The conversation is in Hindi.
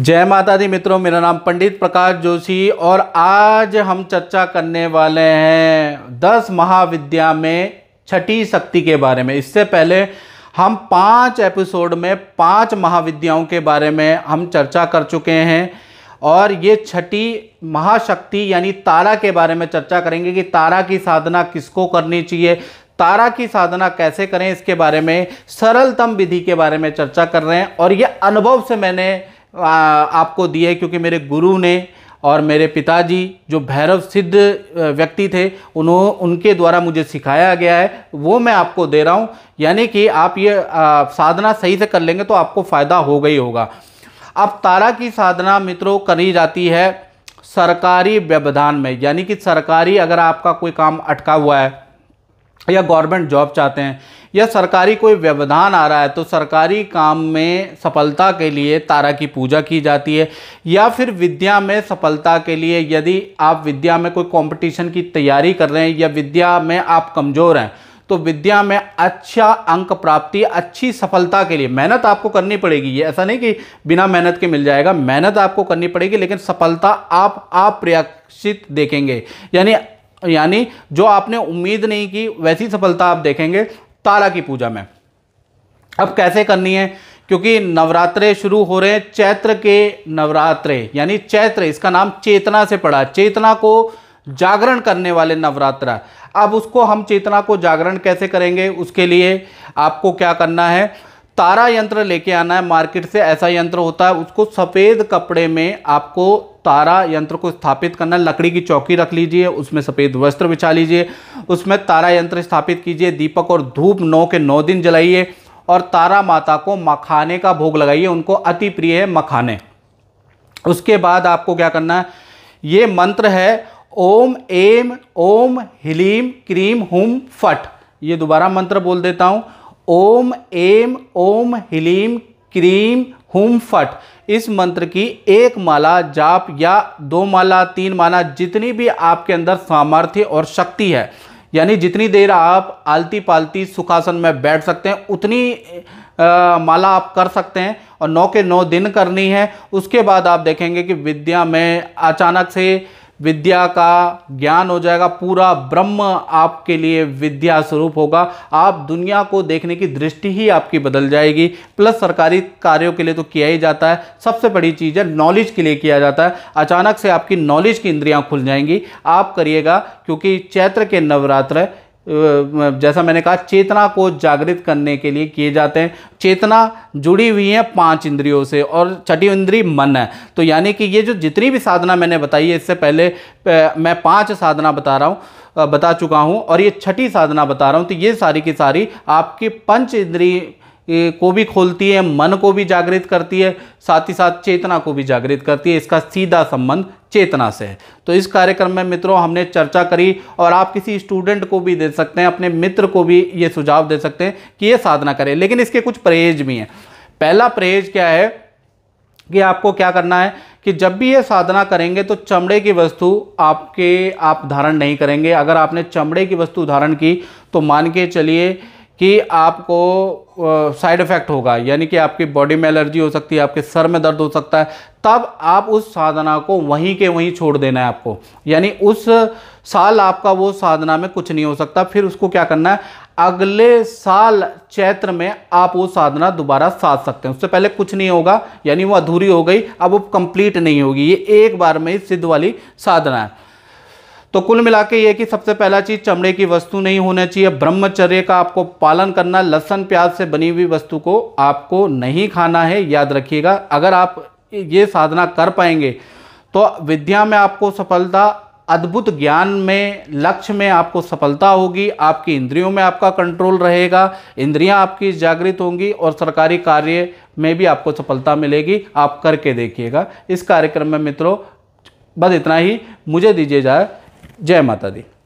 जय माता दी मित्रों मेरा नाम पंडित प्रकाश जोशी और आज हम चर्चा करने वाले हैं दस महाविद्या में छठी शक्ति के बारे में इससे पहले हम पांच एपिसोड में पांच महाविद्याओं के बारे में हम चर्चा कर चुके हैं और ये छठी महाशक्ति यानी तारा के बारे में चर्चा करेंगे कि तारा की साधना किसको करनी चाहिए तारा की साधना कैसे करें इसके बारे में सरलतम विधि के बारे में चर्चा कर रहे हैं और ये अनुभव से मैंने आपको दी है क्योंकि मेरे गुरु ने और मेरे पिताजी जो भैरव सिद्ध व्यक्ति थे उन्हों उनके द्वारा मुझे सिखाया गया है वो मैं आपको दे रहा हूँ यानी कि आप ये आ, साधना सही से कर लेंगे तो आपको फ़ायदा हो गई होगा अब तारा की साधना मित्रों करी जाती है सरकारी व्यवधान में यानी कि सरकारी अगर आपका कोई काम अटका हुआ है या गवर्नमेंट जॉब चाहते हैं या सरकारी कोई व्यवधान आ रहा है तो सरकारी काम में सफलता के लिए तारा की पूजा की जाती है या फिर विद्या में सफलता के लिए यदि आप विद्या में कोई कंपटीशन की तैयारी कर रहे हैं या विद्या में आप कमज़ोर हैं तो विद्या में अच्छा अंक प्राप्ति अच्छी सफलता के लिए मेहनत आपको करनी पड़ेगी ये ऐसा नहीं कि बिना मेहनत के मिल जाएगा मेहनत आपको करनी पड़ेगी लेकिन सफलता आप अप्रयाक्षित देखेंगे यानी यानी जो आपने उम्मीद नहीं की वैसी सफलता आप देखेंगे तारा की पूजा में अब कैसे करनी है क्योंकि नवरात्रे शुरू हो रहे हैं चैत्र के नवरात्रे यानी चैत्र इसका नाम चेतना से पड़ा चेतना को जागरण करने वाले नवरात्रा अब उसको हम चेतना को जागरण कैसे करेंगे उसके लिए आपको क्या करना है तारा यंत्र लेके आना है मार्केट से ऐसा यंत्र होता है उसको सफ़ेद कपड़े में आपको तारा यंत्र को स्थापित करना लकड़ी की चौकी रख लीजिए उसमें सफ़ेद वस्त्र बिछा लीजिए उसमें तारा यंत्र स्थापित कीजिए दीपक और धूप नौ के नौ दिन जलाइए और तारा माता को मखाने का भोग लगाइए उनको अति प्रिय है मखाने उसके बाद आपको क्या करना है ये मंत्र है ओम एम ओम हिलीम क्रीम हुम फट ये दोबारा मंत्र बोल देता हूँ ओम एम ओम हिलीम क्रीम हुम फट इस मंत्र की एक माला जाप या दो माला तीन माला जितनी भी आपके अंदर सामर्थ्य और शक्ति है यानी जितनी देर आप आलती पालती सुखासन में बैठ सकते हैं उतनी आ, माला आप कर सकते हैं और नौ के नौ दिन करनी है उसके बाद आप देखेंगे कि विद्या में अचानक से विद्या का ज्ञान हो जाएगा पूरा ब्रह्म आपके लिए विद्या स्वरूप होगा आप दुनिया को देखने की दृष्टि ही आपकी बदल जाएगी प्लस सरकारी कार्यों के लिए तो किया ही जाता है सबसे बड़ी चीज़ है नॉलेज के लिए किया जाता है अचानक से आपकी नॉलेज की इंद्रियां खुल जाएंगी आप करिएगा क्योंकि चैत्र के नवरात्र जैसा मैंने कहा चेतना को जागृत करने के लिए किए जाते हैं चेतना जुड़ी हुई है पांच इंद्रियों से और छठी इंद्री मन है तो यानी कि ये जो जितनी भी साधना मैंने बताई है इससे पहले मैं पांच साधना बता रहा हूँ बता चुका हूँ और ये छठी साधना बता रहा हूँ तो ये सारी की सारी आपकी पंच इंद्री को भी खोलती है मन को भी जागृत करती है साथ ही साथ चेतना को भी जागृत करती है इसका सीधा संबंध चेतना से है तो इस कार्यक्रम में मित्रों हमने चर्चा करी और आप किसी स्टूडेंट को भी दे सकते हैं अपने मित्र को भी ये सुझाव दे सकते हैं कि ये साधना करें लेकिन इसके कुछ परहेज भी हैं पहला परहेज क्या है कि आपको क्या करना है कि जब भी ये साधना करेंगे तो चमड़े की वस्तु आपके आप धारण नहीं करेंगे अगर आपने चमड़े की वस्तु धारण की तो मान के चलिए कि आपको साइड इफ़ेक्ट होगा यानी कि आपकी बॉडी में एलर्जी हो सकती है आपके सर में दर्द हो सकता है तब आप उस साधना को वहीं के वहीं छोड़ देना है आपको यानी उस साल आपका वो साधना में कुछ नहीं हो सकता फिर उसको क्या करना है अगले साल चैत्र में आप वो साधना दोबारा साध सकते हैं उससे पहले कुछ नहीं होगा यानी वो अधूरी हो गई अब वो कंप्लीट नहीं होगी ये एक बार में ही सिद्ध वाली साधना है तो कुल मिला के ये कि सबसे पहला चीज़ चमड़े की वस्तु नहीं होना चाहिए ब्रह्मचर्य का आपको पालन करना लहसन प्याज से बनी हुई वस्तु को आपको नहीं खाना है याद रखिएगा अगर आप ये साधना कर पाएंगे तो विद्या में आपको सफलता अद्भुत ज्ञान में लक्ष्य में आपको सफलता होगी आपकी इंद्रियों में आपका कंट्रोल रहेगा इंद्रियां आपकी जागृत होंगी और सरकारी कार्य में भी आपको सफलता मिलेगी आप करके देखिएगा इस कार्यक्रम में मित्रों बस इतना ही मुझे दीजिए जाए जय माता दी